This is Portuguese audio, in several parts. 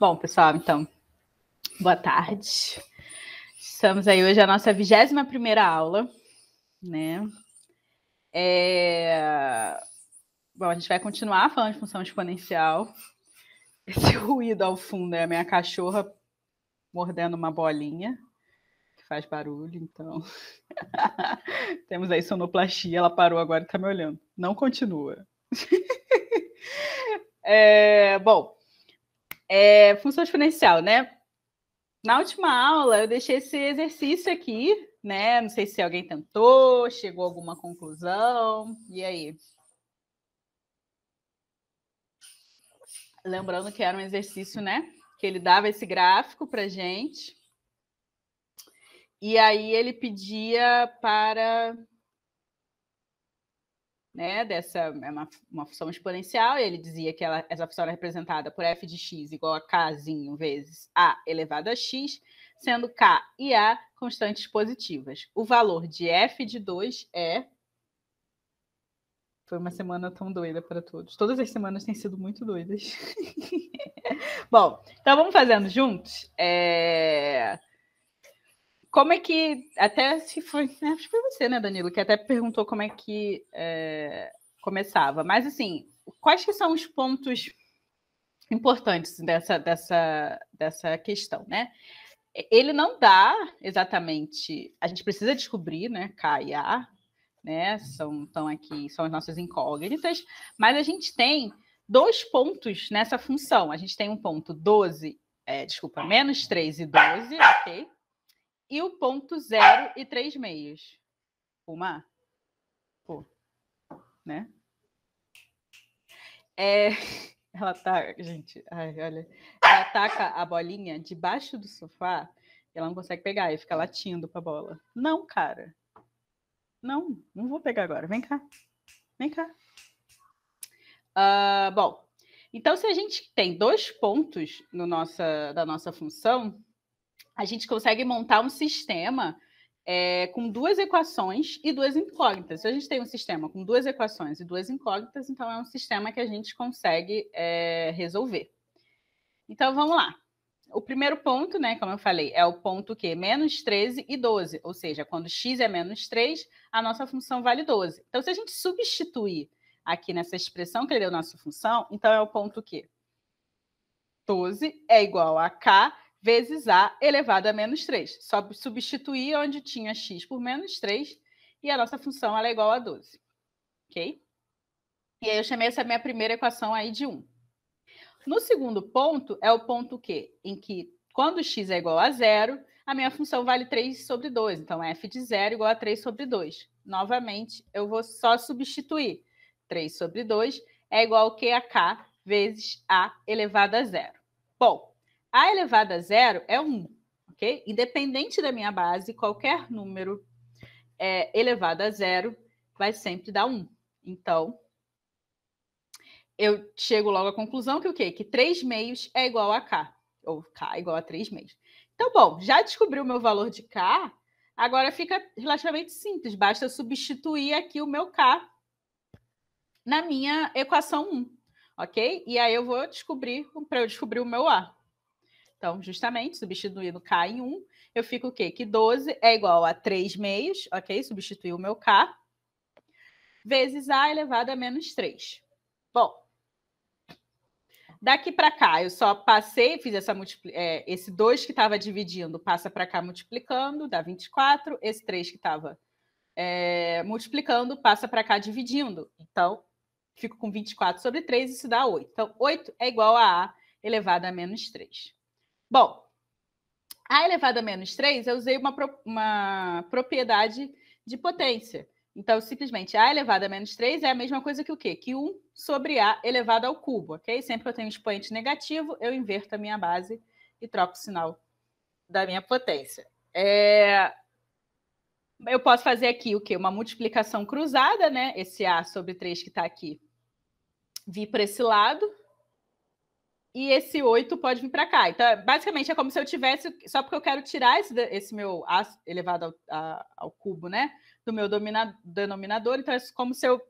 Bom, pessoal, então, boa tarde. Estamos aí hoje é a nossa 21 primeira aula, né? É... Bom, a gente vai continuar falando de função exponencial. Esse ruído ao fundo é a minha cachorra mordendo uma bolinha, que faz barulho, então. Temos aí sonoplastia, ela parou agora e tá me olhando. Não continua. é... Bom, é, função exponencial, né? Na última aula, eu deixei esse exercício aqui, né? Não sei se alguém tentou, chegou a alguma conclusão. E aí? Lembrando que era um exercício, né? Que ele dava esse gráfico para gente. E aí ele pedia para né, dessa é uma, uma função exponencial, e ele dizia que ela, essa função era representada por f de x igual a kzinho vezes a elevado a x, sendo k e a constantes positivas. O valor de f de 2 é foi uma semana tão doida para todos. Todas as semanas têm sido muito doidas. Bom, então vamos fazendo juntos. É como é que. Até se foi. Né, acho que foi você, né, Danilo, que até perguntou como é que é, começava. Mas, assim, quais que são os pontos importantes dessa, dessa, dessa questão, né? Ele não dá exatamente. A gente precisa descobrir, né? K e A, né? São, estão aqui, são as nossas incógnitas, mas a gente tem dois pontos nessa função. A gente tem um ponto 12, é, desculpa, menos 3 e 12, ok? e o ponto zero e três meios. Uma. Pô. Né? É, ela tá, gente, ai, olha. Ela ataca a bolinha debaixo do sofá e ela não consegue pegar e fica latindo pra bola. Não, cara. Não, não vou pegar agora. Vem cá. Vem cá. Uh, bom, então se a gente tem dois pontos no nossa, da nossa função, a gente consegue montar um sistema é, com duas equações e duas incógnitas. Se então, a gente tem um sistema com duas equações e duas incógnitas, então é um sistema que a gente consegue é, resolver. Então vamos lá. O primeiro ponto, né, como eu falei, é o ponto que menos 13 e 12, ou seja, quando x é menos 3, a nossa função vale 12. Então, se a gente substituir aqui nessa expressão que ele deu nossa função, então é o ponto que 12 é igual a k vezes A elevado a menos 3. Só substituir onde tinha x por menos 3 e a nossa função é igual a 12. Ok? E aí eu chamei essa minha primeira equação aí de 1. No segundo ponto, é o ponto que, em que quando x é igual a zero, a minha função vale 3 sobre 2. Então, f de zero igual a 3 sobre 2. Novamente, eu vou só substituir. 3 sobre 2 é igual a que a k vezes a elevado a zero. Bom, a elevado a zero é 1, um, ok? Independente da minha base, qualquer número é, elevado a zero vai sempre dar 1. Um. Então, eu chego logo à conclusão que o quê? Que 3 meios é igual a K, ou K é igual a 3 meios. Então, bom, já descobri o meu valor de K, agora fica relativamente simples, basta substituir aqui o meu K na minha equação 1, ok? E aí eu vou descobrir, para eu descobrir o meu A. Então, justamente, substituindo K em 1, eu fico o quê? Que 12 é igual a 3 meios, ok? Substituir o meu K, vezes A elevado a menos 3. Bom, daqui para cá, eu só passei, fiz essa é, esse 2 que estava dividindo, passa para cá multiplicando, dá 24. Esse 3 que estava é, multiplicando, passa para cá dividindo. Então, fico com 24 sobre 3, isso dá 8. Então, 8 é igual a A elevado a menos 3. Bom, a elevada a menos 3, eu usei uma, pro, uma propriedade de potência. Então, simplesmente, a elevada a menos 3 é a mesma coisa que o quê? Que 1 sobre a elevado ao cubo, ok? Sempre que eu tenho um expoente negativo, eu inverto a minha base e troco o sinal da minha potência. É... Eu posso fazer aqui o quê? Uma multiplicação cruzada, né? Esse A sobre 3 que está aqui, vir para esse lado, e esse 8 pode vir para cá. Então, é, basicamente, é como se eu tivesse, só porque eu quero tirar esse, esse meu A elevado ao, a, ao cubo, né? Do meu denominador. Então, é como se eu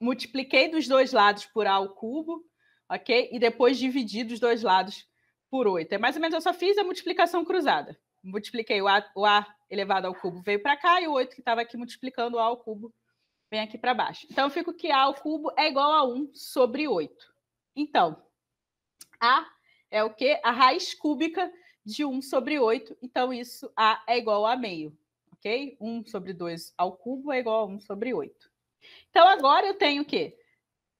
multipliquei dos dois lados por A ao cubo, ok? E depois dividi dos dois lados por 8. É mais ou menos, eu só fiz a multiplicação cruzada. Multipliquei o A, o a elevado ao cubo veio para cá, e o 8 que estava aqui multiplicando o A ao cubo vem aqui para baixo. Então, eu fico que A ao cubo é igual a 1 sobre 8. Então, a é o que? A raiz cúbica de 1 sobre 8. Então, isso A é igual a meio, ok? 1 sobre 2 ao cubo é igual a 1 sobre 8. Então, agora eu tenho o quê?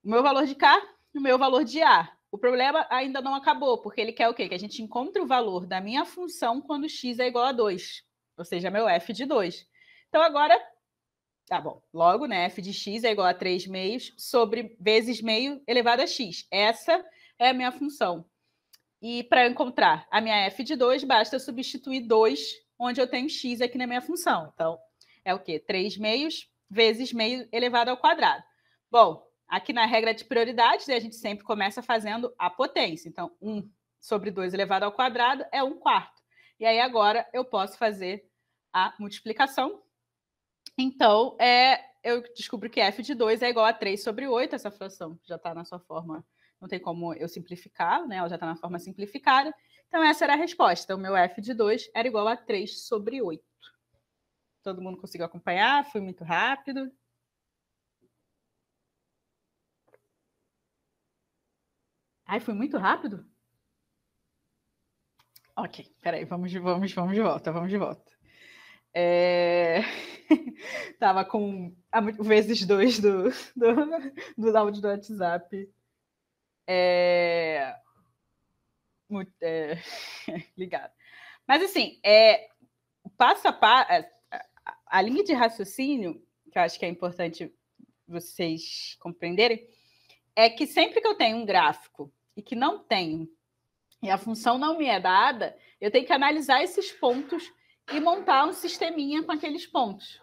O meu valor de K e o meu valor de A. O problema ainda não acabou, porque ele quer o quê? Que a gente encontre o valor da minha função quando x é igual a 2, ou seja, meu f de 2. Então, agora, tá bom, logo, né, f de x é igual a 3 meios sobre vezes meio elevado a x. Essa é a minha função. E para encontrar a minha f de 2, basta substituir 2, onde eu tenho x aqui na minha função. Então, é o quê? 3 meios vezes meio elevado ao quadrado. Bom, aqui na regra de prioridades, né, a gente sempre começa fazendo a potência. Então, 1 sobre 2 elevado ao quadrado é 1 quarto. E aí agora eu posso fazer a multiplicação. Então, é, eu descubro que f de 2 é igual a 3 sobre 8, essa fração já está na sua forma não tem como eu simplificar, né? Ela já está na forma simplificada. Então, essa era a resposta. O meu F de 2 era igual a 3 sobre 8. Todo mundo conseguiu acompanhar? Fui muito rápido. Ai, fui muito rápido? Ok, peraí, vamos, vamos, vamos de volta, vamos de volta. É... Tava com vezes dois do, do, do áudio do WhatsApp é... Muito, é... Ligado. Mas, assim, é... passo a passo, é, a linha de raciocínio, que eu acho que é importante vocês compreenderem, é que sempre que eu tenho um gráfico e que não tenho, e a função não me é dada, eu tenho que analisar esses pontos e montar um sisteminha com aqueles pontos.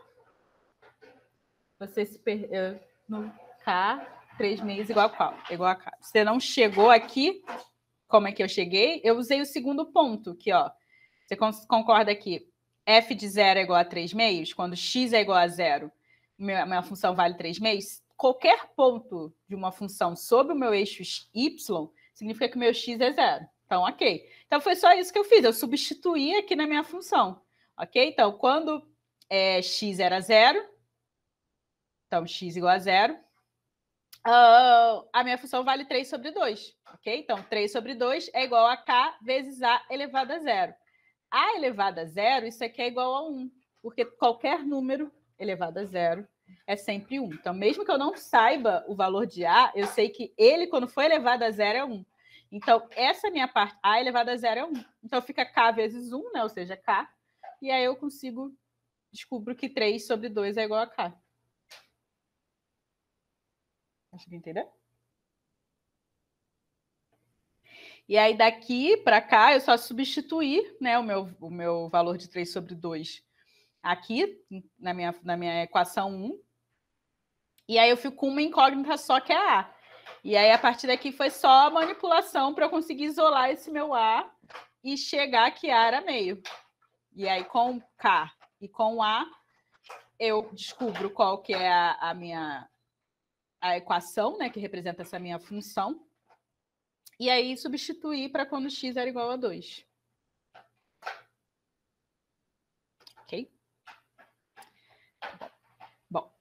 Você se perdeu no K. Três meses igual a qual? Igual a cá. Você não chegou aqui. Como é que eu cheguei? Eu usei o segundo ponto que ó. Você concorda que f de zero é igual a três meios? Quando x é igual a zero, minha, minha função vale três meios? Qualquer ponto de uma função sobre o meu eixo y significa que o meu x é zero. Então, ok. Então, foi só isso que eu fiz. Eu substituí aqui na minha função. Ok? Então, quando é, x era zero, então x igual a zero, Uh, a minha função vale 3 sobre 2, ok? Então, 3 sobre 2 é igual a k vezes a elevado a zero. A elevado a zero, isso aqui é igual a 1, porque qualquer número elevado a zero é sempre 1. Então, mesmo que eu não saiba o valor de a, eu sei que ele, quando for elevado a zero, é 1. Então, essa minha parte, a elevado a zero é 1. Então, fica k vezes 1, né? ou seja, k, e aí eu consigo, descubro que 3 sobre 2 é igual a k. Conseguiu entender? E aí daqui para cá eu só substituí né, o, meu, o meu valor de 3 sobre 2 aqui na minha, na minha equação 1. E aí eu fico com uma incógnita só que é A. E aí a partir daqui foi só manipulação para eu conseguir isolar esse meu A e chegar que A era meio. E aí com K e com A eu descubro qual que é a, a minha a equação, né, que representa essa minha função, e aí substituir para quando x era igual a 2. Ok? Bom,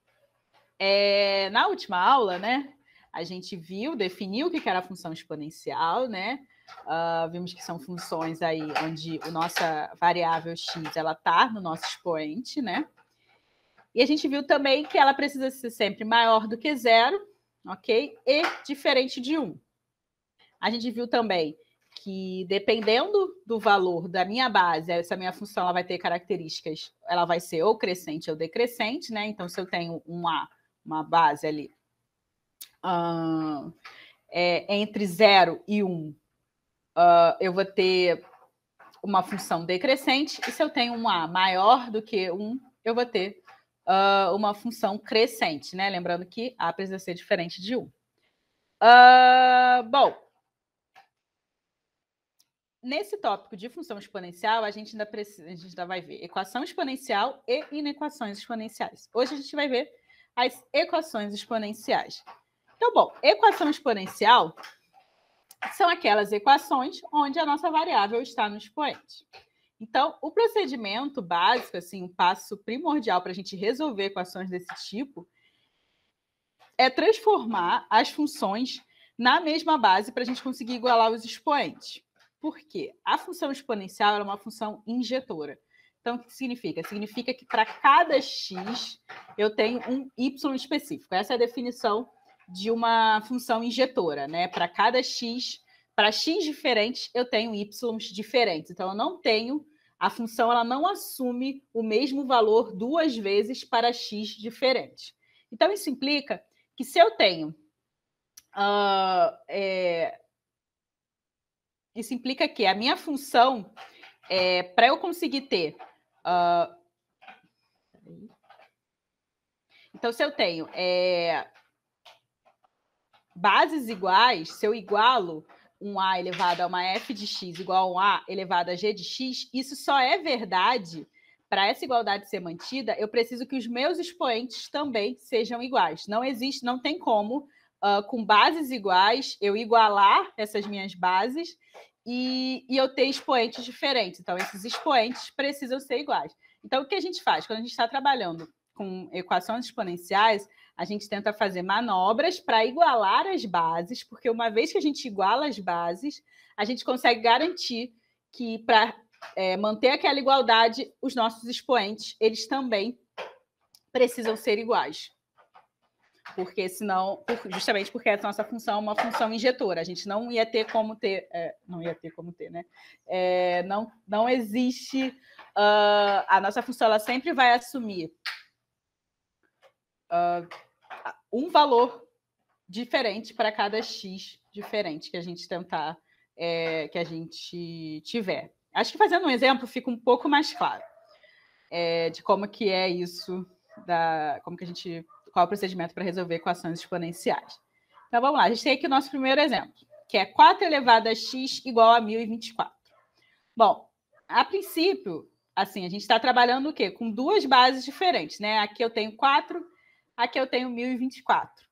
é, na última aula, né, a gente viu, definiu o que era a função exponencial, né, Uh, vimos que são funções aí onde a nossa variável x ela está no nosso expoente, né? E a gente viu também que ela precisa ser sempre maior do que zero, ok? E diferente de um. A gente viu também que dependendo do valor da minha base, essa minha função ela vai ter características, ela vai ser ou crescente ou decrescente, né? Então, se eu tenho uma, uma base ali uh, é, entre 0 e 1, um, uh, eu vou ter uma função decrescente, e se eu tenho um A maior do que 1, um, eu vou ter uh, uma função crescente, né? Lembrando que A precisa ser é diferente de U. Uh, bom, nesse tópico de função exponencial, a gente ainda precisa, a gente ainda vai ver equação exponencial e inequações exponenciais. Hoje a gente vai ver as equações exponenciais. Então, bom, equação exponencial são aquelas equações onde a nossa variável está no expoente. Então, o procedimento básico, assim, um passo primordial para a gente resolver equações desse tipo é transformar as funções na mesma base para a gente conseguir igualar os expoentes. Por quê? A função exponencial é uma função injetora. Então, o que significa? Significa que para cada x eu tenho um y específico. Essa é a definição de uma função injetora, né? Para cada x, para x diferentes, eu tenho y diferentes. Então, eu não tenho a função ela não assume o mesmo valor duas vezes para x diferentes. Então, isso implica que se eu tenho. Uh, é, isso implica que a minha função, é, para eu conseguir ter. Uh, então, se eu tenho é, bases iguais, se eu igualo um A elevado a uma F de X igual a um A elevado a G de X, isso só é verdade para essa igualdade ser mantida, eu preciso que os meus expoentes também sejam iguais. Não existe, não tem como, uh, com bases iguais, eu igualar essas minhas bases e, e eu ter expoentes diferentes. Então, esses expoentes precisam ser iguais. Então, o que a gente faz? Quando a gente está trabalhando com equações exponenciais, a gente tenta fazer manobras para igualar as bases, porque uma vez que a gente iguala as bases, a gente consegue garantir que para é, manter aquela igualdade, os nossos expoentes, eles também precisam ser iguais. Porque senão, justamente porque essa nossa função é uma função injetora, a gente não ia ter como ter, é, não ia ter como ter, né? É, não, não existe, uh, a nossa função ela sempre vai assumir uh, um valor diferente para cada x diferente que a gente tentar, é, que a gente tiver. Acho que fazendo um exemplo fica um pouco mais claro é, de como que é isso, da, como que a gente, qual é o procedimento para resolver equações exponenciais. Então vamos lá, a gente tem aqui o nosso primeiro exemplo, que é 4 elevado a x igual a 1024. Bom, a princípio, assim, a gente está trabalhando o quê? Com duas bases diferentes, né? Aqui eu tenho 4 Aqui eu tenho 1024.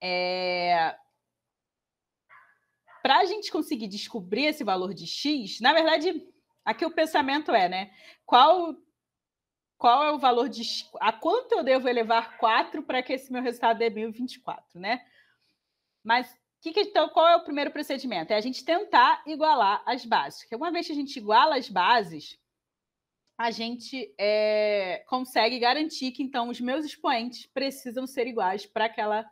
É... Para a gente conseguir descobrir esse valor de X, na verdade, aqui o pensamento é, né? Qual, qual é o valor de a quanto eu devo elevar 4 para que esse meu resultado dê 1024, né? Mas que, que, então, qual é o primeiro procedimento? É a gente tentar igualar as bases. Porque uma vez que a gente iguala as bases, a gente é, consegue garantir que então os meus expoentes precisam ser iguais para aquela uh,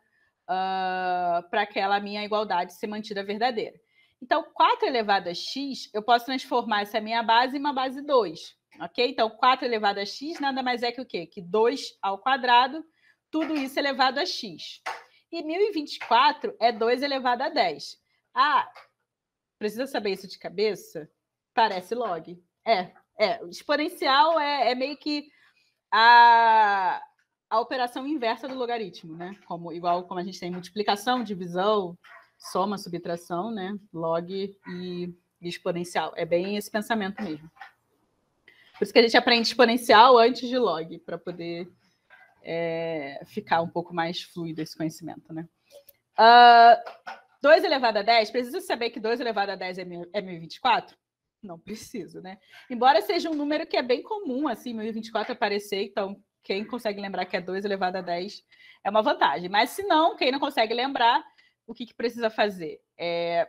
ah, para aquela minha igualdade ser mantida verdadeira. Então, 4 elevado a x, eu posso transformar essa minha base em uma base 2, ok? Então, 4 elevado a x nada mais é que o quê? Que 2 ao quadrado, tudo isso elevado a x. E 1024 é 2 elevado a 10. Ah, precisa saber isso de cabeça? Parece log. É, é, exponencial é, é meio que a, a operação inversa do logaritmo, né? Como, igual como a gente tem multiplicação, divisão, soma, subtração, né? Log e, exponencial. É bem esse pensamento mesmo. Por isso que a gente aprende exponencial antes de log, para poder é, ficar um pouco mais fluido esse conhecimento, né? Uh, ah, 2 elevado a 10, precisa saber que 2 elevado a 10 é 1024? não preciso, né? Embora seja um número que é bem comum, assim, 1024 aparecer, então quem consegue lembrar que é 2 elevado a 10 é uma vantagem. Mas se não, quem não consegue lembrar, o que, que precisa fazer? É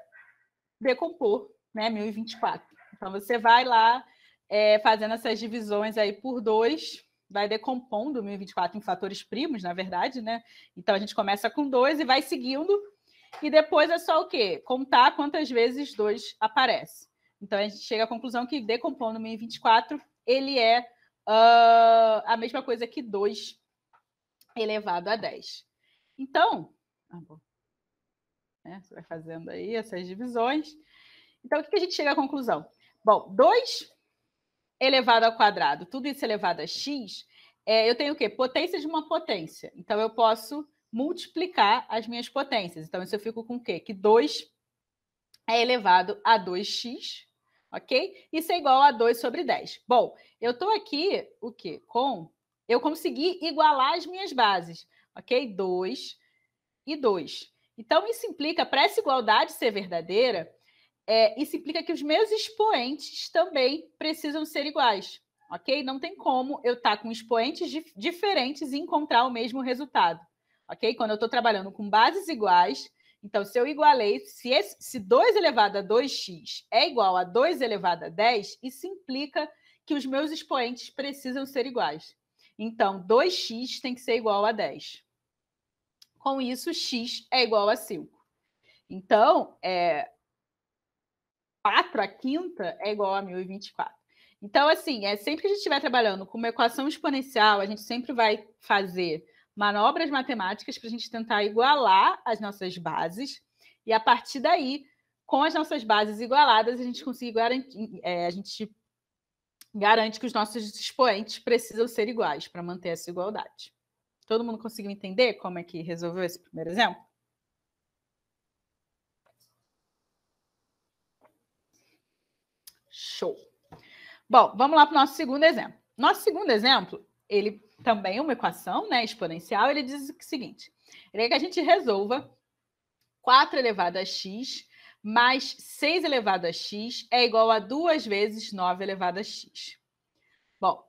decompor, né? 1024. Então você vai lá é, fazendo essas divisões aí por 2, vai decompondo 1024 em fatores primos, na verdade, né? Então a gente começa com 2 e vai seguindo. E depois é só o quê? Contar quantas vezes 2 aparece. Então a gente chega à conclusão que decompondo o 1024, ele é uh, a mesma coisa que 2 elevado a 10. Então, ah, né, você vai fazendo aí essas divisões. Então, o que a gente chega à conclusão? Bom, 2 elevado ao quadrado, tudo isso elevado a x, é, eu tenho o quê? Potência de uma potência. Então, eu posso multiplicar as minhas potências. Então, isso eu fico com o quê? Que 2 é elevado a 2x ok? Isso é igual a 2 sobre 10. Bom, eu estou aqui, o quê? Com... Eu consegui igualar as minhas bases, ok? 2 e 2. Então, isso implica, para essa igualdade ser verdadeira, é, isso implica que os meus expoentes também precisam ser iguais, ok? Não tem como eu estar tá com expoentes dif diferentes e encontrar o mesmo resultado, ok? Quando eu estou trabalhando com bases iguais, então, se eu igualei, se, esse, se 2 elevado a 2x é igual a 2 elevado a 10, isso implica que os meus expoentes precisam ser iguais. Então, 2x tem que ser igual a 10. Com isso, x é igual a 5. Então, é, 4 a quinta é igual a 1024. Então, assim, é sempre que a gente estiver trabalhando com uma equação exponencial, a gente sempre vai fazer manobras matemáticas para a gente tentar igualar as nossas bases e a partir daí, com as nossas bases igualadas, a gente consegue garantir, é, a gente garante que os nossos expoentes precisam ser iguais para manter essa igualdade. Todo mundo conseguiu entender como é que resolveu esse primeiro exemplo? Show. Bom, vamos lá para o nosso segundo exemplo. Nosso segundo exemplo, ele também uma equação né, exponencial, ele diz o seguinte: ele quer é que a gente resolva 4 elevado a x mais 6 elevado a x é igual a 2 vezes 9 elevado a x. Bom,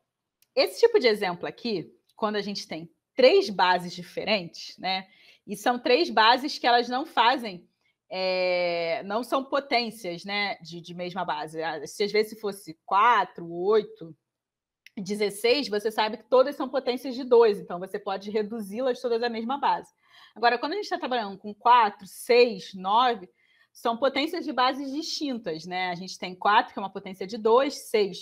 esse tipo de exemplo aqui, quando a gente tem três bases diferentes, né? E são três bases que elas não fazem, é, não são potências, né? De, de mesma base. Ah, se às vezes fosse 4, 8, 16, você sabe que todas são potências de 2, então você pode reduzi-las todas à mesma base. Agora, quando a gente está trabalhando com 4, 6, 9, são potências de bases distintas, né? A gente tem 4, que é uma potência de 2, 6,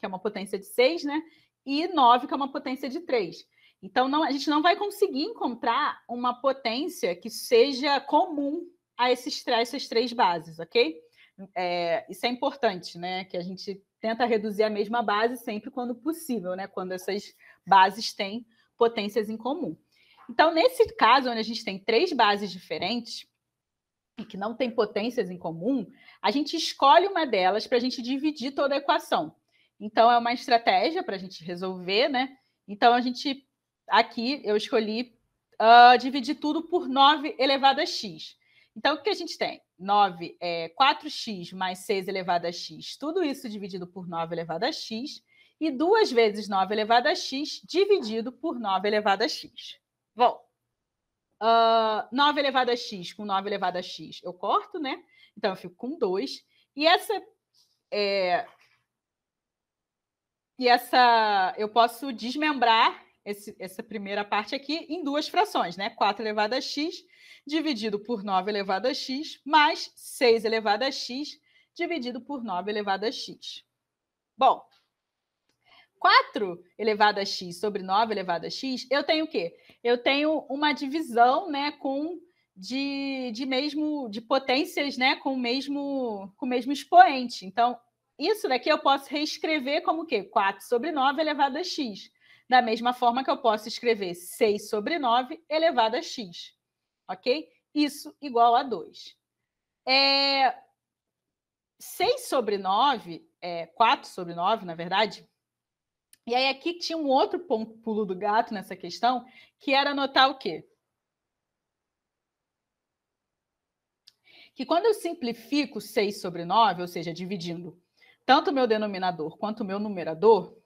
que é uma potência de 6, né? E 9, que é uma potência de 3. Então, não, a gente não vai conseguir encontrar uma potência que seja comum a esses, essas três bases, ok? ok? É, isso é importante, né? Que a gente tenta reduzir a mesma base sempre quando possível, né? Quando essas bases têm potências em comum. Então, nesse caso, onde a gente tem três bases diferentes e que não têm potências em comum, a gente escolhe uma delas para a gente dividir toda a equação. Então, é uma estratégia para a gente resolver, né? Então, a gente aqui eu escolhi uh, dividir tudo por 9 elevado a x. Então, o que a gente tem? 9 é 4x mais 6 elevado a x, tudo isso dividido por 9 elevado a x, e 2 vezes 9 elevado a x dividido por 9 elevado a x. Bom, uh, ah, 9 elevado a x com 9 elevado a x eu corto, né? Então eu fico com 2. E essa. É, e essa. Eu posso desmembrar esse, essa primeira parte aqui em duas frações, né? 4 elevado a x dividido por 9 elevado a x, mais 6 elevado a x dividido por 9 elevado a x. Bom, 4 elevado a x sobre 9 elevado a x, eu tenho o quê? Eu tenho uma divisão, né, com de, de mesmo de potências, né, com o mesmo com o mesmo expoente. Então, isso daqui eu posso reescrever como o quê? 4 sobre 9 elevado a x da mesma forma que eu posso escrever 6 sobre 9 elevado a x, ok? Isso igual a 2. É, 6 sobre 9, é, 4 sobre 9, na verdade. E aí aqui tinha um outro ponto pulo do gato nessa questão, que era anotar o quê? Que quando eu simplifico 6 sobre 9, ou seja, dividindo tanto o meu denominador quanto o meu numerador,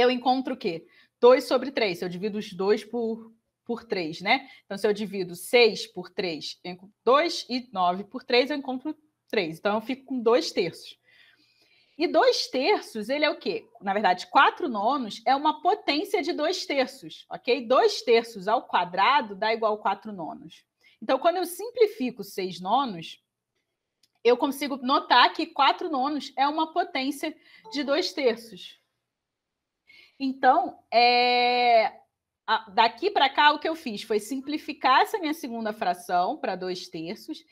eu encontro o quê? 2 sobre 3. Se eu divido os 2 por, por 3, né? Então, se eu divido 6 por 3, 2 e 9 por 3, eu encontro 3. Então, eu fico com 2 terços. E 2 terços, ele é o quê? Na verdade, 4 nonos é uma potência de 2 terços, ok? 2 terços ao quadrado dá igual a 4 nonos. Então, quando eu simplifico 6 nonos, eu consigo notar que 4 nonos é uma potência de 2 terços, então, é, daqui para cá, o que eu fiz foi simplificar essa minha segunda fração para dois terços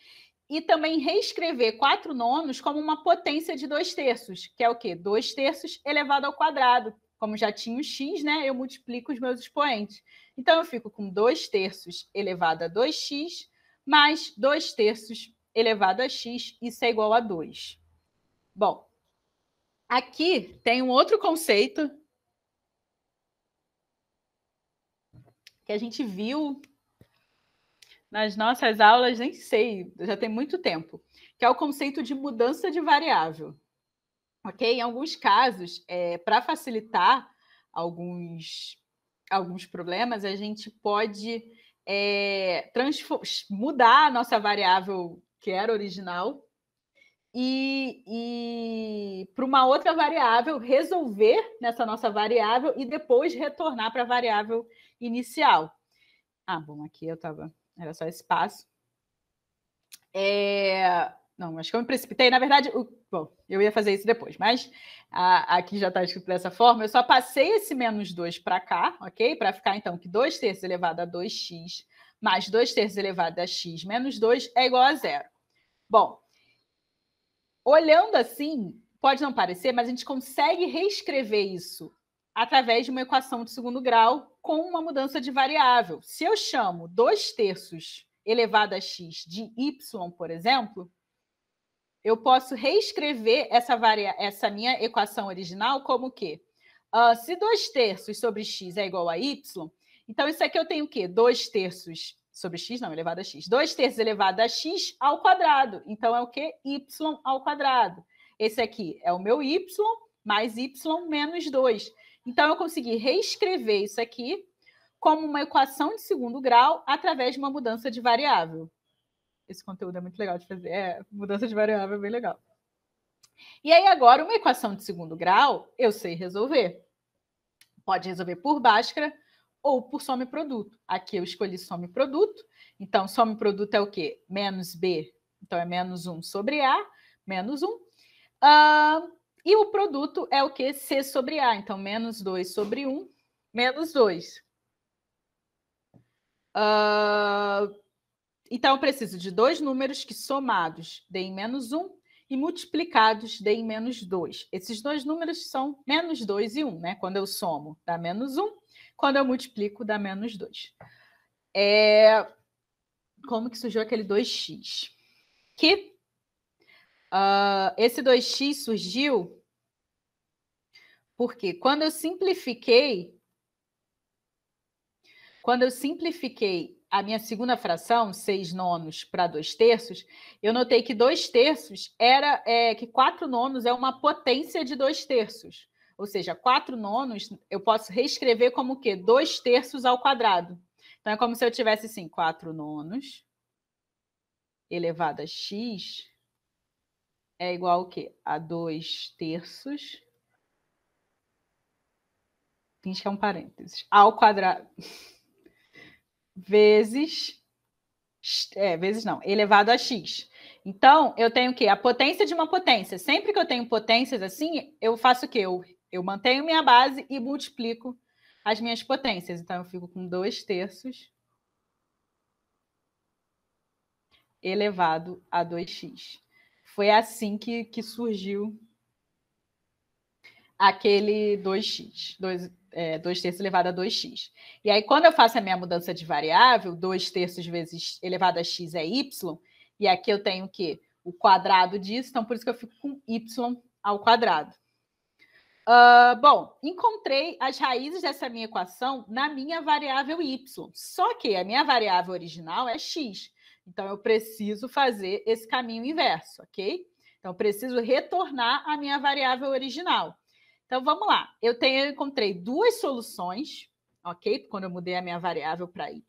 e também reescrever quatro nonos como uma potência de dois terços, que é o quê? Dois terços elevado ao quadrado. Como já tinha o x, né? Eu multiplico os meus expoentes. Então, eu fico com 2 terços elevado a 2x mais 2 terços elevado a x, isso é igual a 2. Bom, aqui tem um outro conceito que a gente viu nas nossas aulas, nem sei, já tem muito tempo, que é o conceito de mudança de variável. Ok? Em alguns casos, é, para facilitar alguns, alguns problemas, a gente pode é, mudar a nossa variável que era original e, e para uma outra variável, resolver nessa nossa variável e depois retornar para a variável inicial. Ah, bom, aqui eu estava. Era só espaço. É... Não, acho que eu me precipitei. Na verdade, o... bom, eu ia fazer isso depois, mas a... aqui já está escrito dessa forma. Eu só passei esse menos 2 para cá, ok? Para ficar, então, que 2 terços elevado a 2x mais 2 terços elevado a x menos 2 é igual a zero. Bom, olhando assim, pode não parecer, mas a gente consegue reescrever isso através de uma equação de segundo grau com uma mudança de variável. Se eu chamo 2 terços elevado a x de y, por exemplo, eu posso reescrever essa, varia... essa minha equação original como que uh, ah, se 2 terços sobre x é igual a y, então isso aqui eu tenho o quê? 2 terços sobre x, não, elevado a x. 2 terços elevado a x ao quadrado. Então é o quê? y ao quadrado. Esse aqui é o meu y mais y menos 2. Então, eu consegui reescrever isso aqui como uma equação de segundo grau através de uma mudança de variável. Esse conteúdo é muito legal de fazer. É, mudança de variável é bem legal. E aí, agora, uma equação de segundo grau, eu sei resolver. Pode resolver por Bhaskara ou por e produto. Aqui eu escolhi e produto. Então, e produto é o quê? Menos B. Então, é menos 1 sobre A, menos 1. Uh, e o produto é o que? C sobre A. Então, menos 2 sobre 1, menos 2. Uh, ah, então, eu preciso de dois números que somados deem menos 1 e multiplicados deem menos 2. Esses dois números são menos 2 e 1, né? Quando eu somo, dá menos 1. Quando eu multiplico, dá menos 2. É... Como que surgiu aquele 2x? Que ah, esse 2x surgiu porque quando eu simplifiquei, quando eu simplifiquei a minha segunda fração, 6 nonos para 2 terços, eu notei que 2 terços era é, que 4 nonos é uma potência de 2 terços. Ou seja, 4 nonos eu posso reescrever como que 2 terços ao quadrado. Então é como se eu tivesse assim, 4 nonos elevado a x é igual ao quê? A 2 terços. tem que é um parênteses. Ao quadrado. vezes. É, vezes não, elevado a x. Então, eu tenho o quê? A potência de uma potência. Sempre que eu tenho potências assim, eu faço o quê? Eu, eu mantenho minha base e multiplico as minhas potências. Então, eu fico com 2 terços elevado a 2x. Foi assim que, que surgiu aquele 2x, 2, é, terços elevado a 2x. E aí, quando eu faço a minha mudança de variável, 2 terços vezes elevado a x é y, e aqui eu tenho o quê? O quadrado disso, então por isso que eu fico com y ao quadrado. Uh, bom, encontrei as raízes dessa minha equação na minha variável y. Só que a minha variável original é x. Então, eu preciso fazer esse caminho inverso, ok? Então, eu preciso retornar a minha variável original. Então, vamos lá. Eu, tenho, eu encontrei duas soluções, ok? Quando eu mudei a minha variável para y.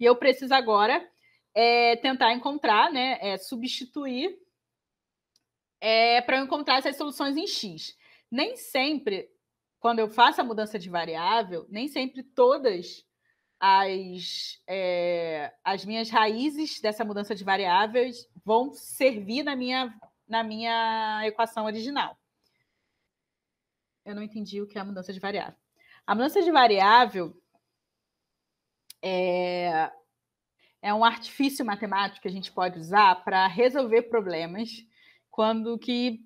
E eu preciso agora é, tentar encontrar, né? É, substituir é, para eu encontrar essas soluções em x. Nem sempre, quando eu faço a mudança de variável, nem sempre todas as, é, as minhas raízes dessa mudança de variáveis vão servir na minha, na minha equação original. Eu não entendi o que é a mudança de variável. A mudança de variável é, é um artifício matemático que a gente pode usar para resolver problemas quando que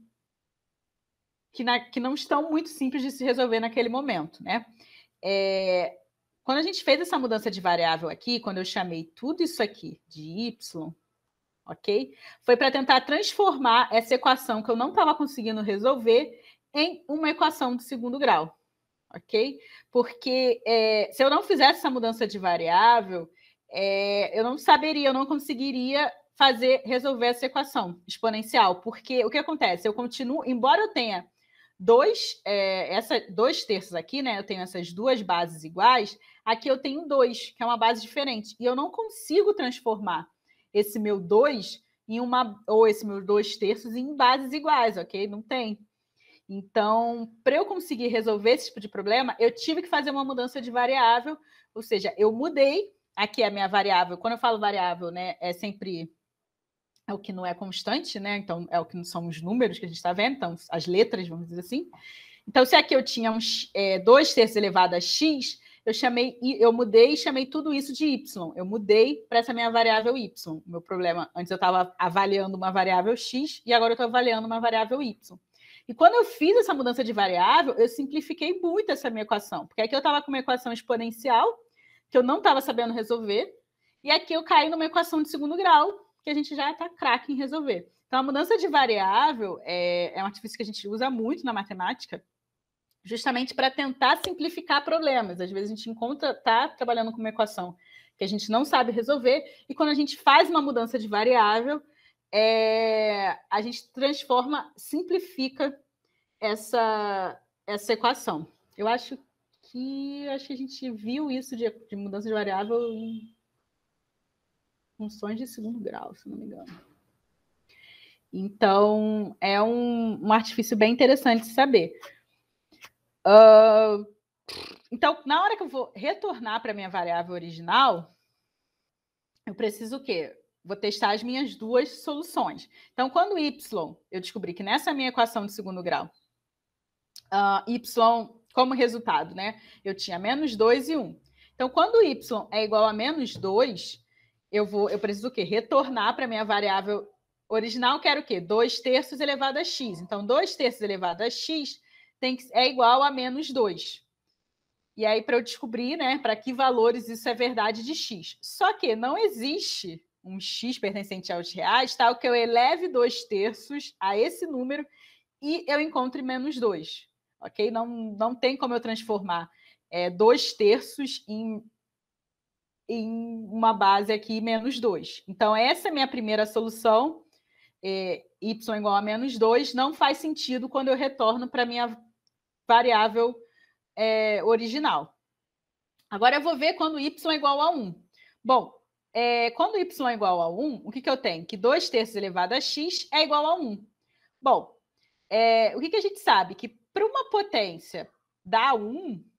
que, na, que, não estão muito simples de se resolver naquele momento, né? É, quando a gente fez essa mudança de variável aqui, quando eu chamei tudo isso aqui de y, ok? Foi para tentar transformar essa equação que eu não estava conseguindo resolver em uma equação de segundo grau, ok? Porque é, se eu não fizesse essa mudança de variável, é, eu não saberia, eu não conseguiria fazer resolver essa equação exponencial, porque o que acontece? Eu continuo, embora eu tenha dois, é, essa, dois terços aqui, né? Eu tenho essas duas bases iguais. Aqui eu tenho dois, que é uma base diferente. E eu não consigo transformar esse meu 2 em uma. ou esse meu dois terços em bases iguais, ok? Não tem. Então, para eu conseguir resolver esse tipo de problema, eu tive que fazer uma mudança de variável, ou seja, eu mudei. Aqui é a minha variável. Quando eu falo variável, né? É sempre é o que não é constante, né? Então, é o que não são os números que a gente está vendo, então, as letras, vamos dizer assim. Então, se aqui é eu tinha uns, é, 2 terços elevado a x, eu chamei, eu mudei e chamei tudo isso de y. Eu mudei para essa minha variável y. meu problema, antes eu estava avaliando uma variável x e agora eu estou avaliando uma variável y. E quando eu fiz essa mudança de variável, eu simplifiquei muito essa minha equação, porque aqui eu estava com uma equação exponencial que eu não estava sabendo resolver, e aqui eu caí numa equação de segundo grau, que a gente já está craque em resolver. Então, a mudança de variável é, é um artifício que a gente usa muito na matemática, justamente para tentar simplificar problemas. Às vezes a gente encontra, está trabalhando com uma equação que a gente não sabe resolver, e quando a gente faz uma mudança de variável, é, a gente transforma, simplifica essa, essa equação. Eu acho que acho que a gente viu isso de, de mudança de variável em funções de segundo grau, se não me engano. Então, é um, um artifício bem interessante de saber. Uh, então, na hora que eu vou retornar para a minha variável original, eu preciso o quê? Vou testar as minhas duas soluções. Então, quando y, eu descobri que nessa minha equação de segundo grau, uh, y como resultado, né? Eu tinha menos 2 e 1. Então, quando y é igual a menos 2, eu vou, eu preciso o quê? Retornar para minha variável original, quero o quê? 2 terços elevado a x. Então, 2 terços elevado a x tem que, é igual a menos 2. E aí, para eu descobrir, né, para que valores isso é verdade de x. Só que não existe um x pertencente aos reais, tal tá? que eu eleve 2 terços a esse número e eu encontre menos 2, ok? Não, não tem como eu transformar 2 é, terços em em uma base aqui menos 2. Então, essa é a minha primeira solução. É, y igual a menos 2 não faz sentido quando eu retorno para a minha variável é, original. Agora eu vou ver quando y é igual a 1. Bom, é, quando y é igual a 1, o que, que eu tenho? Que 2 terços elevado a x é igual a 1. Bom, é, o que, que a gente sabe? Que para uma potência dar 1,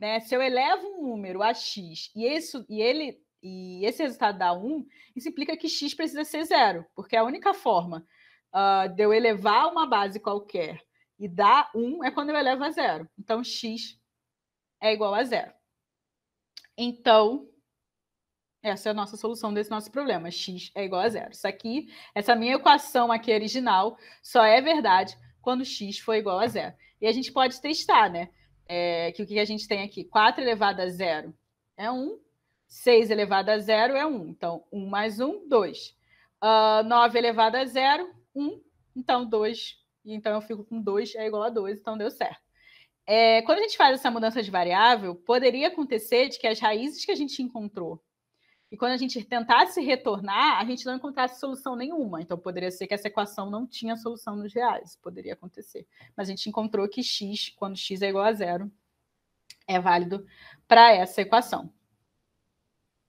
né? Se eu elevo um número a x e, isso, e ele e esse resultado dá 1, isso implica que x precisa ser zero, porque a única forma uh, de eu elevar uma base qualquer e dar 1 é quando eu elevo a zero. Então, x é igual a zero. Então, essa é a nossa solução desse nosso problema. x é igual a zero. Isso aqui, essa minha equação aqui original, só é verdade quando x for igual a zero. E a gente pode testar, né? é, que o que a gente tem aqui? 4 elevado a zero é 1, 6 elevado a zero é 1, então 1 mais 1, 2. Uh, 9 elevado a zero, 1, então 2, então eu fico com 2 é igual a 2, então deu certo. É, quando a gente faz essa mudança de variável, poderia acontecer de que as raízes que a gente encontrou e quando a gente tentasse retornar, a gente não encontrasse solução nenhuma. Então, poderia ser que essa equação não tinha solução nos reais, poderia acontecer. Mas a gente encontrou que x, quando x é igual a zero, é válido para essa equação.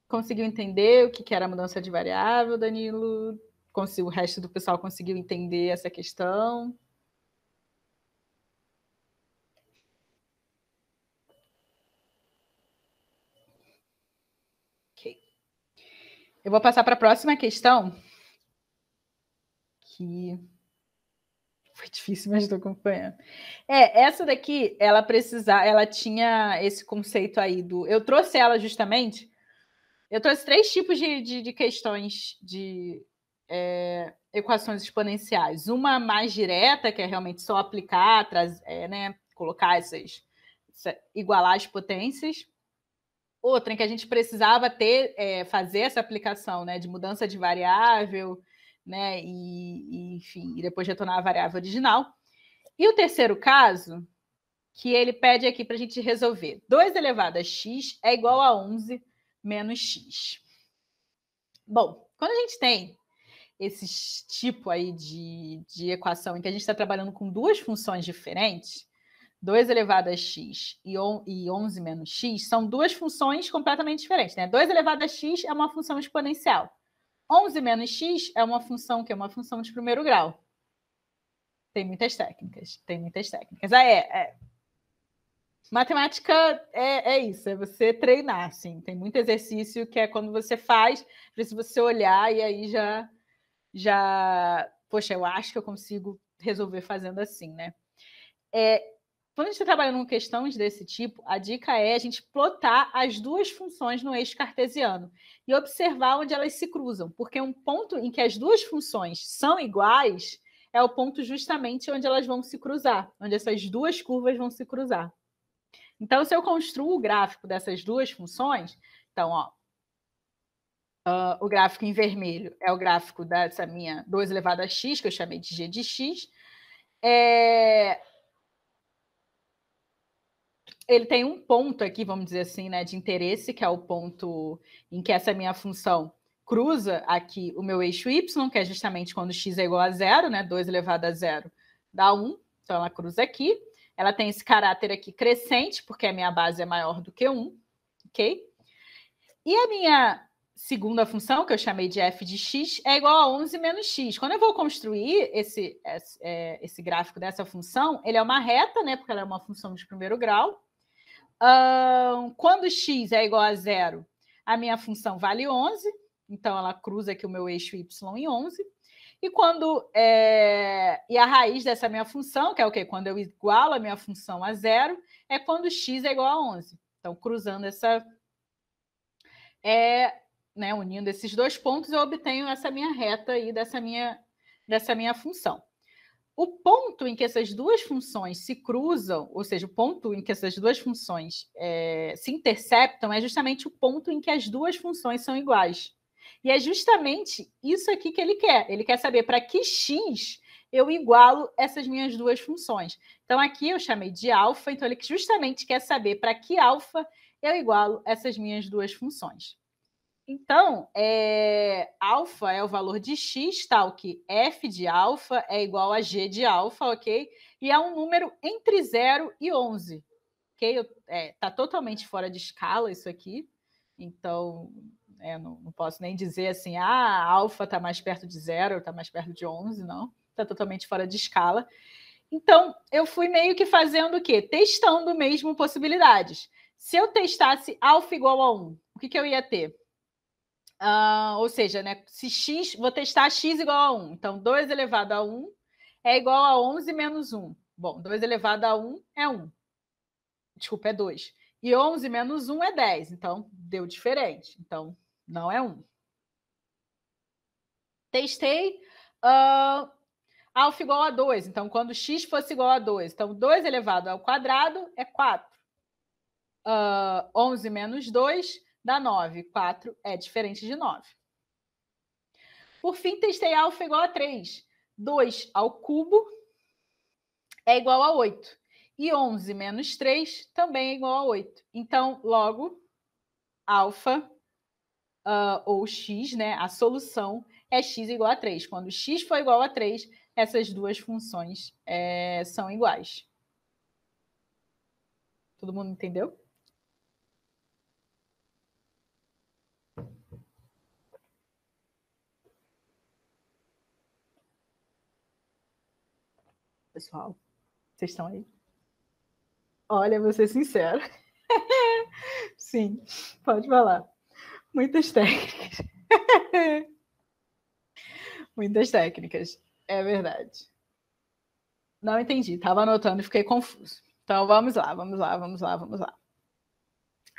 Conseguiu entender o que era a mudança de variável, Danilo? O resto do pessoal conseguiu entender essa questão? Eu vou passar para a próxima questão. Que foi difícil, mas estou acompanhando. É, essa daqui, ela precisar, ela tinha esse conceito aí do. Eu trouxe ela justamente. Eu trouxe três tipos de, de, de questões de é, equações exponenciais. Uma mais direta, que é realmente só aplicar, traz, é, né, colocar essas, igualar as potências outra em que a gente precisava ter é, fazer essa aplicação né, de mudança de variável, né, e, e enfim, e depois retornar a variável original. E o terceiro caso, que ele pede aqui para a gente resolver. 2 elevado a x é igual a 11 menos x. Bom, quando a gente tem esse tipo aí de, de equação em que a gente está trabalhando com duas funções diferentes, 2 elevado a x e, on, e 11 menos x são duas funções completamente diferentes, né? 2 elevado a x é uma função exponencial. 11 menos x é uma função que é uma função de primeiro grau. Tem muitas técnicas, tem muitas técnicas. Ah, é, é. Matemática é, é isso, é você treinar, assim. Tem muito exercício que é quando você faz, para você olhar e aí já, já... Poxa, eu acho que eu consigo resolver fazendo assim, né? É, quando a gente está trabalhando com questões desse tipo, a dica é a gente plotar as duas funções no eixo cartesiano e observar onde elas se cruzam, porque um ponto em que as duas funções são iguais é o ponto justamente onde elas vão se cruzar, onde essas duas curvas vão se cruzar. Então, se eu construo o gráfico dessas duas funções, então, ó, Uh, o gráfico em vermelho é o gráfico dessa minha 2 elevado a x, que eu chamei de g de x. É, ele tem um ponto aqui, vamos dizer assim, né, de interesse, que é o ponto em que essa minha função cruza aqui o meu eixo y, que é justamente quando x é igual a zero, né, 2 elevado a zero dá 1, então ela cruza aqui. Ela tem esse caráter aqui crescente, porque a minha base é maior do que 1, ok? E a minha segunda função, que eu chamei de f de x, é igual a 11 menos x. Quando eu vou construir esse, esse, é, é, esse gráfico dessa função, ele é uma reta, né? Porque ela é uma função de primeiro grau. Um, quando x é igual a zero, a minha função vale 11, então ela cruza aqui o meu eixo y em 11. E quando é... e a raiz dessa minha função, que é o quê? Quando eu igualo a minha função a zero, é quando x é igual a 11. Então, cruzando essa, é, né, unindo esses dois pontos, eu obtenho essa minha reta aí dessa minha, dessa minha função o ponto em que essas duas funções se cruzam, ou seja, o ponto em que essas duas funções é, se interceptam, é justamente o ponto em que as duas funções são iguais. E é justamente isso aqui que ele quer. Ele quer saber para que x eu igualo essas minhas duas funções. Então, aqui eu chamei de alfa, então ele justamente quer saber para que alfa eu igualo essas minhas duas funções. Então, é, alfa é o valor de x tal tá? que f de alfa é igual a g de alfa, ok? E é um número entre 0 e 11, ok? Está é, tá totalmente fora de escala isso aqui, então é, não, não, posso nem dizer assim, ah, alfa está mais perto de 0, está mais perto de 11, não. Está totalmente fora de escala. Então, eu fui meio que fazendo o quê? Testando mesmo possibilidades. Se eu testasse alfa igual a 1, o que, que eu ia ter? Uh, ou seja, né, se x, vou testar x igual a 1. Então, 2 elevado a 1 é igual a 11 menos 1. Bom, 2 elevado a 1 é 1. Desculpa, é 2. E 11 menos 1 é 10. Então, deu diferente. Então, não é 1. Testei uh, alfa igual a 2. Então, quando x fosse igual a 2. Então, 2 elevado ao quadrado é 4. Uh, 11 menos 2 da 9. 4 é diferente de 9. Por fim, testei alfa igual a 3. 2 ao cubo é igual a 8. E 11 menos 3 também é igual a 8. Então, logo, alfa uh, ou x, né, a solução é x igual a 3. Quando x for igual a 3, essas duas funções é, são iguais. Todo mundo entendeu? pessoal? Vocês estão aí? Olha, vou ser sincera. Sim, pode falar. Muitas técnicas. Muitas técnicas, é verdade. Não entendi, estava anotando e fiquei confuso. Então vamos lá, vamos lá, vamos lá, vamos lá.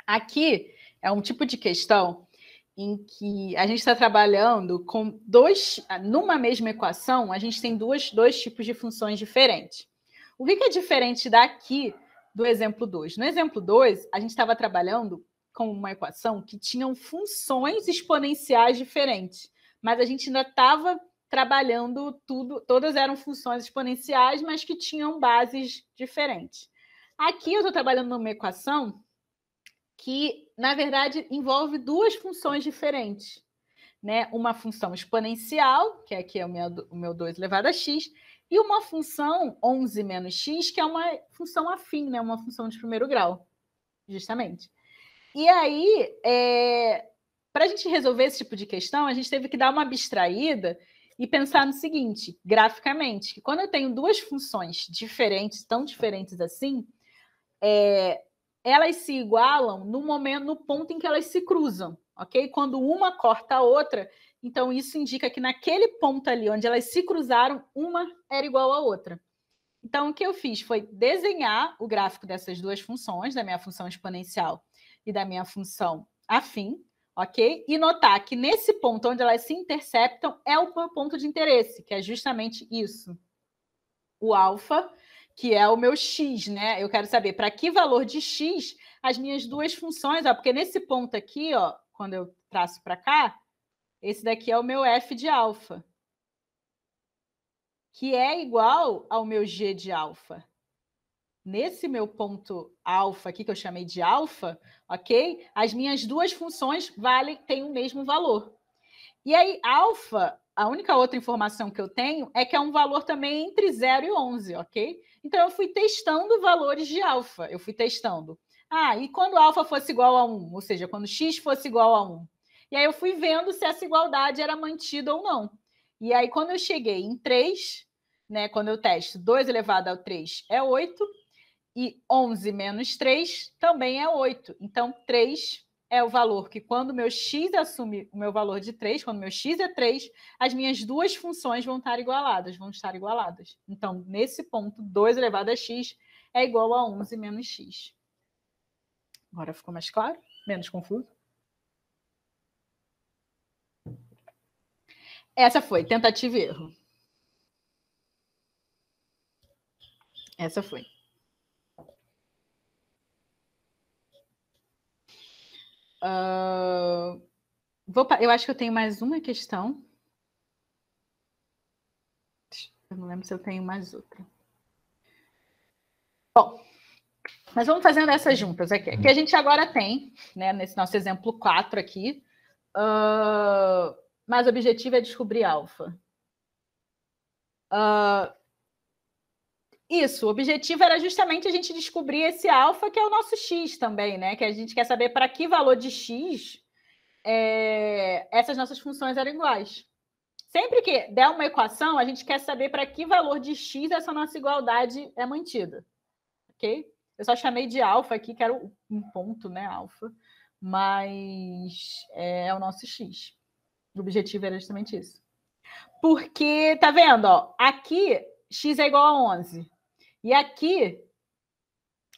Aqui é um tipo de questão em que a gente está trabalhando com dois, ah, numa mesma equação, a gente tem duas, dois tipos de funções diferentes. O que, é diferente daqui do exemplo 2? No exemplo 2, a gente estava trabalhando com uma equação que tinham funções exponenciais diferentes, mas a gente ainda estava trabalhando tudo, todas eram funções exponenciais, mas que tinham bases diferentes. Aqui eu estou trabalhando numa equação que, na verdade, envolve duas funções diferentes. Né? Uma função exponencial, que é aqui é o meu, o meu 2 elevado a x, e uma função 11 menos x, que é uma função afim, né? uma função de primeiro grau, justamente. E aí, é... para a gente resolver esse tipo de questão, a gente teve que dar uma abstraída e pensar no seguinte, graficamente, que quando eu tenho duas funções diferentes, tão diferentes assim, é, elas se igualam no momento, no ponto em que elas se cruzam, ok? Quando uma corta a outra, então isso indica que naquele ponto ali onde elas se cruzaram, uma era igual à outra. Então o que eu fiz foi desenhar o gráfico dessas duas funções, da minha função exponencial e da minha função afim, ok? E notar que nesse ponto onde elas se interceptam é o meu ponto de interesse, que é justamente isso. O alfa que é o meu x, né? Eu quero saber para que valor de x as minhas duas funções, ó, porque nesse ponto aqui, ó, quando eu traço para cá, esse daqui é o meu f de alfa, que é igual ao meu g de alfa. Nesse meu ponto alfa aqui que eu chamei de alfa, OK? As minhas duas funções valem têm o mesmo valor. E aí alfa, a única outra informação que eu tenho é que é um valor também entre 0 e 11, OK? Então, eu fui testando valores de alfa, eu fui testando. Ah, e quando alfa fosse igual a 1, ou seja, quando x fosse igual a 1. E aí eu fui vendo se essa igualdade era mantida ou não. E aí, quando eu cheguei em 3, né, quando eu testo 2 elevado ao 3 é 8, e 11 menos 3 também é 8. Então, 3 é o valor que, quando meu x assume o meu valor de 3, quando meu x é 3, as minhas duas funções vão estar igualadas, vão estar igualadas. Então, nesse ponto, 2 elevado a x é igual a 11 menos x. Agora ficou mais claro? Menos confuso? Essa foi, tentativa e erro. Essa foi. Uh, vou, eu acho que eu tenho mais uma questão. Eu não lembro se eu tenho mais outra. Bom, mas vamos fazendo essas juntas aqui. Que a gente agora tem, né, nesse nosso exemplo 4 aqui, uh, mas o objetivo é descobrir alfa. Uh, isso, o objetivo era justamente a gente descobrir esse alfa, que é o nosso X também, né? Que a gente quer saber para que valor de X é, essas nossas funções eram iguais. Sempre que der uma equação, a gente quer saber para que valor de x essa nossa igualdade é mantida. Ok? Eu só chamei de alfa aqui, que era um ponto, né? Alfa. Mas é, é o nosso x. O objetivo era justamente isso. Porque, tá vendo? Ó, aqui, x é igual a 11. E aqui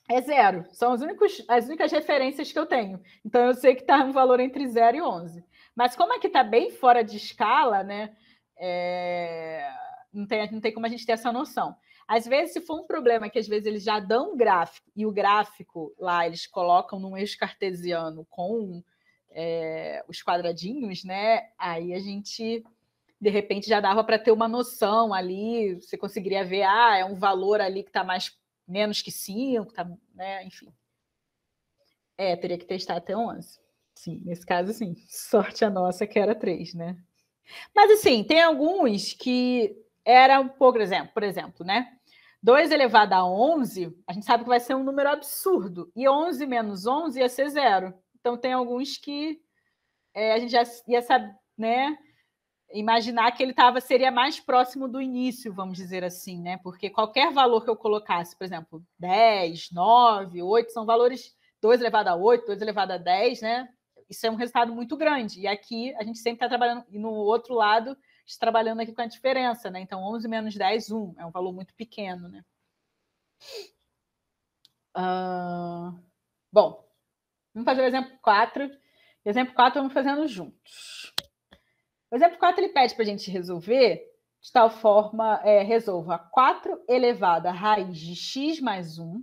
é zero. São as, únicos, as únicas referências que eu tenho. Então eu sei que está um valor entre 0 e 11. Mas como aqui é está bem fora de escala, né? É... Não, tem, não tem como a gente ter essa noção. Às vezes, se for um problema que às vezes eles já dão o gráfico, e o gráfico lá eles colocam num eixo cartesiano com é, os quadradinhos, né? Aí a gente de repente já dava para ter uma noção ali, você conseguiria ver, ah, é um valor ali que está mais menos que 5, tá, né? Enfim. É, teria que testar até 11. Sim, nesse caso, sim. Sorte a nossa que era 3, né? Mas, assim, tem alguns que era um pouco, por exemplo, por exemplo, né? 2 elevado a 11, a gente sabe que vai ser um número absurdo. E 11 menos 11 ia ser zero. Então, tem alguns que é, a gente já ia saber, né? imaginar que ele tava, seria mais próximo do início, vamos dizer assim, né? Porque qualquer valor que eu colocasse, por exemplo, 10, 9, 8, são valores 2 elevado a 8, 2 elevado a 10, né? Isso é um resultado muito grande. E aqui a gente sempre está trabalhando, e no outro lado, tá trabalhando aqui com a diferença, né? Então, 11 menos 10, 1. É um valor muito pequeno, né? Uh... Bom, vamos fazer o exemplo 4. Exemplo 4 vamos fazendo juntos. O exemplo 4 ele pede para a gente resolver de tal forma, é, resolva 4 elevado à raiz de x mais 1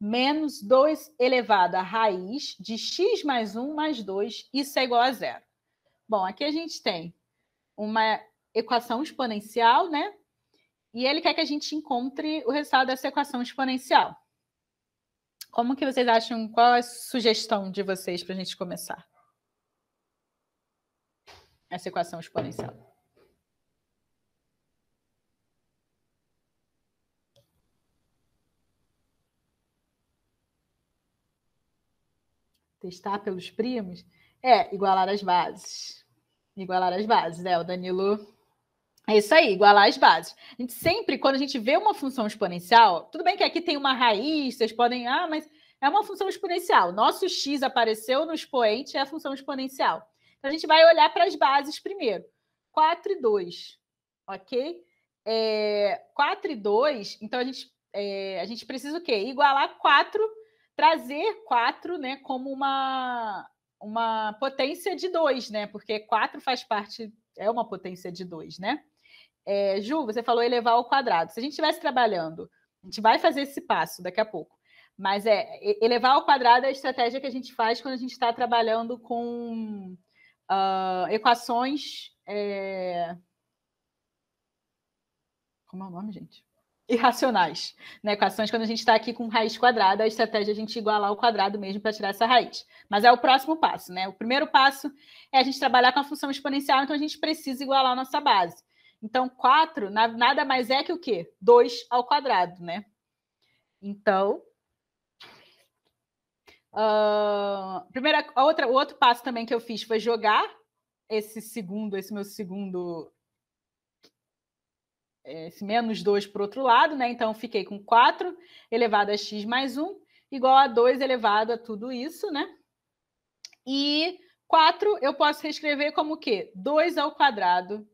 menos 2 elevado à raiz de x mais 1 mais 2, isso é igual a zero. Bom, aqui a gente tem uma equação exponencial, né? E ele quer que a gente encontre o resultado dessa equação exponencial. Como que vocês acham? Qual é a sugestão de vocês para a gente começar? essa equação exponencial. Testar pelos primos? É, igualar as bases. Igualar as bases, né? O Danilo é isso aí, igualar as bases. A gente sempre, quando a gente vê uma função exponencial, tudo bem que aqui tem uma raiz, vocês podem, ah, mas é uma função exponencial. Nosso x apareceu no expoente, é a função exponencial. Então, a gente vai olhar para as bases primeiro. 4 e 2, ok? É, 4 e 2, então a gente, é, a gente precisa o quê? Igualar 4, trazer 4 né, como uma, uma potência de 2, né? Porque 4 faz parte, é uma potência de 2, né? É, Ju, você falou elevar ao quadrado. Se a gente estivesse trabalhando, a gente vai fazer esse passo daqui a pouco. Mas é elevar ao quadrado é a estratégia que a gente faz quando a gente está trabalhando com uh, equações. É... Como é o nome, gente? Irracionais. Né? Equações, quando a gente está aqui com raiz quadrada, a estratégia é a gente igualar o quadrado mesmo para tirar essa raiz. Mas é o próximo passo, né? O primeiro passo é a gente trabalhar com a função exponencial, então a gente precisa igualar a nossa base. Então, 4 nada mais é que o quê? 2 ao quadrado, né? Então, Uh, primeira, a outra, o outro passo também que eu fiz foi jogar esse segundo, esse meu segundo, esse menos 2 para o outro lado, né? Então, fiquei com 4 elevado a x mais 1, igual a 2 elevado a tudo isso, né? E 4 eu posso reescrever como o quê? 2 ao quadrado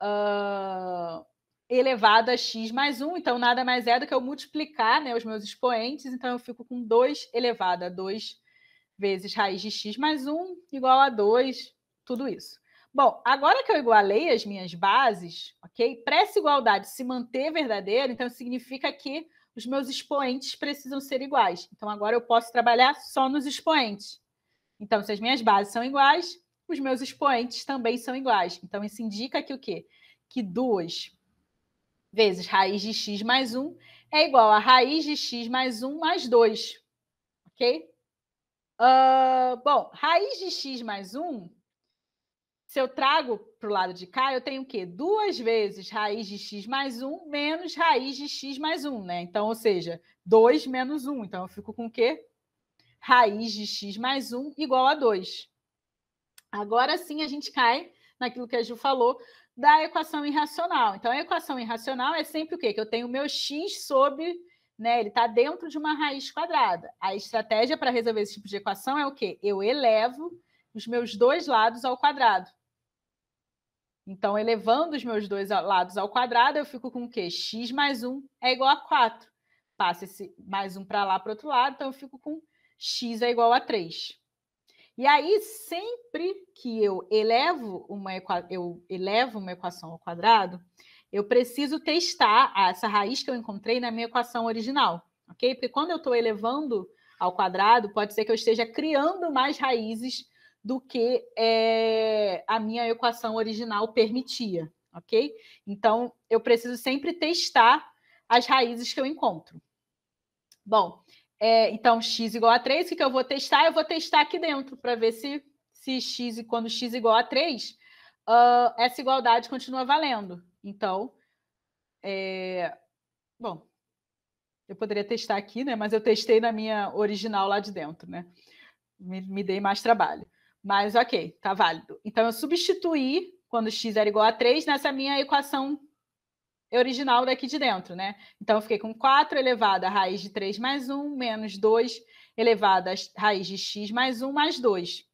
uh, elevado a x mais 1, então nada mais é do que eu multiplicar né, os meus expoentes, então eu fico com 2 elevado a 2 vezes raiz de x mais 1 igual a 2, tudo isso. Bom, agora que eu igualei as minhas bases, ok? Para essa igualdade se manter verdadeira, então significa que os meus expoentes precisam ser iguais. Então agora eu posso trabalhar só nos expoentes. Então, se as minhas bases são iguais, os meus expoentes também são iguais. Então, isso indica que o quê? Que 2 vezes raiz de x mais 1 é igual a raiz de x mais 1 mais 2, ok? Uh, bom, raiz de x mais 1, se eu trago para o lado de cá, eu tenho o quê? Duas vezes raiz de x mais 1 menos raiz de x mais 1, né? Então, ou seja, 2 menos 1. Então, eu fico com o quê? Raiz de x mais 1 igual a 2. Agora sim a gente cai naquilo que a Ju falou, da equação irracional. Então, a equação irracional é sempre o quê? Que eu tenho o meu x sobre, né? Ele está dentro de uma raiz quadrada. A estratégia para resolver esse tipo de equação é o quê? Eu elevo os meus dois lados ao quadrado. Então, elevando os meus dois lados ao quadrado, eu fico com o quê? x mais 1 é igual a 4. Passa esse mais 1 para lá, para o outro lado, então eu fico com x é igual a 3. E aí, sempre que eu elevo uma, eu elevo uma equação ao quadrado, eu preciso testar essa raiz que eu encontrei na minha equação original, ok? Porque quando eu estou elevando ao quadrado, pode ser que eu esteja criando mais raízes do que é, a minha equação original permitia, ok? Então, eu preciso sempre testar as raízes que eu encontro. Bom, é, então, x igual a 3, o que, eu vou testar? Eu vou testar aqui dentro para ver se, se x, quando x igual a 3, uh, ah, essa igualdade continua valendo. Então, é, bom, eu poderia testar aqui, né? Mas eu testei na minha original lá de dentro, né? Me, me dei mais trabalho. Mas ok, tá válido. Então, eu substituí, quando x era igual a 3, nessa minha equação original daqui de dentro, né? Então, eu fiquei com 4 elevado à raiz de 3 mais 1, menos 2 elevado à raiz de x mais 1 mais 2.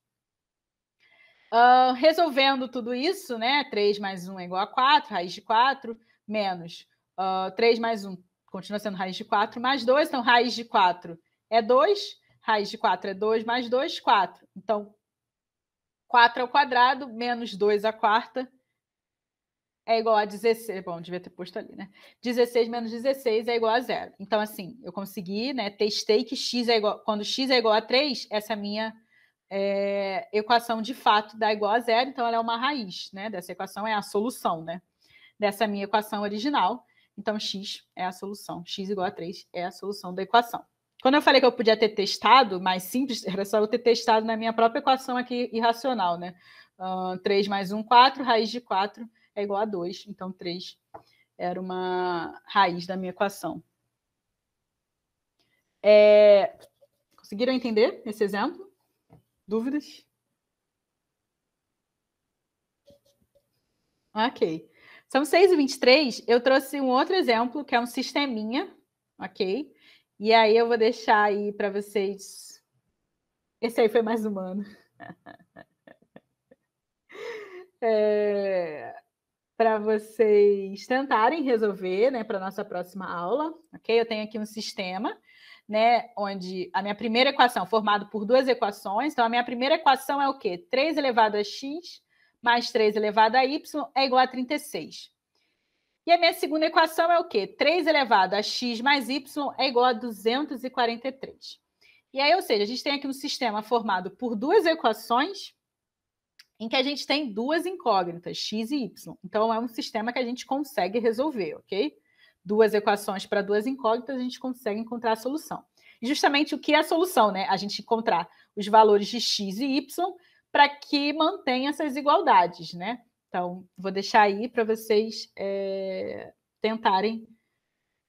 Uh, resolvendo tudo isso, né? 3 mais 1 é igual a 4, raiz de 4, menos uh, 3 mais 1 continua sendo raiz de 4 mais 2, então raiz de 4 é 2, raiz de 4 é 2 mais 2, 4. Então, 4 ao quadrado menos 2 à quarta é igual a 16. Bom, devia ter posto ali, né? 16 menos 16 é igual a zero. Então, assim, eu consegui, né? Testei que x é igual. Quando x é igual a 3, essa minha é, equação de fato dá igual a zero. Então, ela é uma raiz, né? Dessa equação é a solução, né? Dessa minha equação original. Então, x é a solução. x igual a 3 é a solução da equação. Quando eu falei que eu podia ter testado, mais simples, era só eu ter testado na minha própria equação aqui irracional, né? Uh, 3 mais 1, 4, raiz de 4 é igual a 2, então 3 era uma raiz da minha equação. É... Conseguiram entender esse exemplo? Dúvidas? Ok. São 6 e 23 Eu trouxe um outro exemplo, que é um sisteminha, ok? E aí eu vou deixar aí para vocês. Esse aí foi mais humano. é para vocês tentarem resolver, né, para nossa próxima aula, ok? Eu tenho aqui um sistema, né, onde a minha primeira equação, formado por duas equações, então a minha primeira equação é o quê? 3 elevado a x mais 3 elevado a y é igual a 36. E a minha segunda equação é o quê? 3 elevado a x mais y é igual a 243. E aí, ou seja, a gente tem aqui um sistema formado por duas equações, em que a gente tem duas incógnitas, x e y. Então, é um sistema que a gente consegue resolver, ok? Duas equações para duas incógnitas, a gente consegue encontrar a solução. E justamente o que é a solução, né? A gente encontrar os valores de x e y para que mantenha essas igualdades, né? Então, vou deixar aí para vocês é, tentarem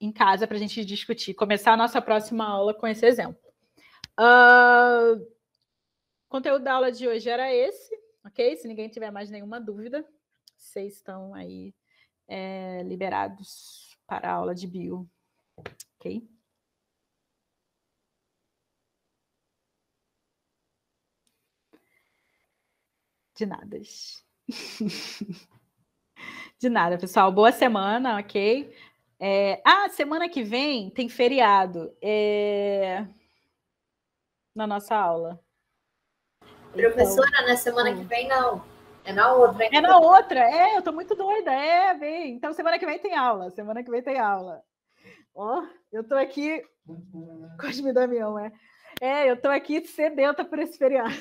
em casa para a gente discutir, começar a nossa próxima aula com esse exemplo. Uh, o conteúdo da aula de hoje era esse ok? Se ninguém tiver mais nenhuma dúvida, vocês estão aí é, liberados para a aula de bio, ok? De nada. De nada, pessoal. Boa semana, ok? É... Ah, semana que vem tem feriado é... na nossa aula. Então, Professora, então, na semana que vem não. É na outra. Hein? É na outra, é, eu tô muito doida, é, vem. Então, semana que vem tem aula, semana que vem tem aula. Ó, oh, eu tô aqui, uhum. Cosme Damião, é. É, eu tô aqui sedenta por esse feriado.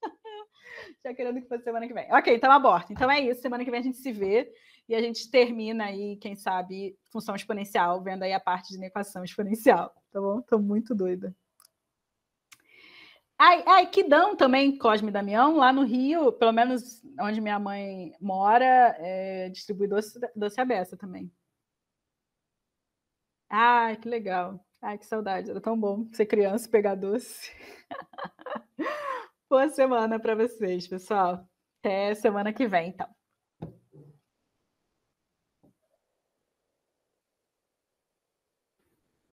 Já querendo que fosse semana que vem. Ok, então aborta. Então é isso, semana que vem a gente se vê e a gente termina aí, quem sabe, função exponencial, vendo aí a parte de equação exponencial, tá bom? Tô muito doida. Ai, que dão também, Cosme Damião, lá no Rio, pelo menos onde minha mãe mora, é, distribui doce, doce à beça também. Ai, que legal. Ai, que saudade. Era tão bom ser criança e pegar doce. Boa semana para vocês, pessoal. Até semana que vem, então.